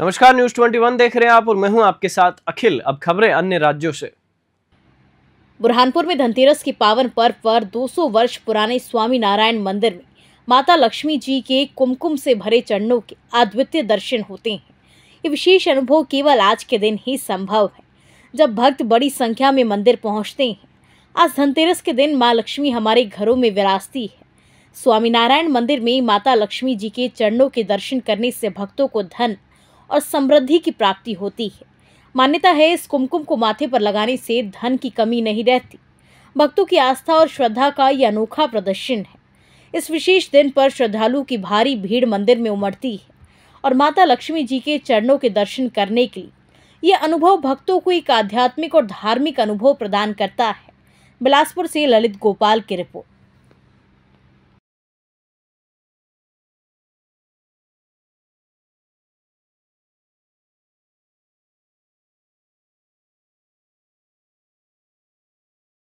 नमस्कार न्यूज 21 देख रहे हैं आप और मैं हूं आपके साथ अखिल अब खबरें अन्य राज्यों से बुरहानपुर में धनतेरस के पावन पर्व पर 200 वर्ष पुराने स्वामी नारायण मंदिर में माता लक्ष्मी जी के कुमकुम से भरे चरणों के अद्वितीय दर्शन होते हैं ये विशेष अनुभव केवल आज के दिन ही संभव है जब भक्त बड़ी संख्या में मंदिर पहुँचते हैं आज धनतेरस के दिन माँ लक्ष्मी हमारे घरों में विरासती है स्वामीनारायण मंदिर में माता लक्ष्मी जी के चरणों के दर्शन करने से भक्तों को धन और समृद्धि की प्राप्ति होती है मान्यता है इस कुमकुम को माथे पर लगाने से धन की कमी नहीं रहती भक्तों की आस्था और श्रद्धा का यह अनोखा प्रदर्शन है इस विशेष दिन पर श्रद्धालु की भारी भीड़ मंदिर में उमड़ती है और माता लक्ष्मी जी के चरणों के दर्शन करने के लिए यह अनुभव भक्तों को एक आध्यात्मिक और धार्मिक अनुभव प्रदान करता है बिलासपुर से ललित गोपाल की रिपोर्ट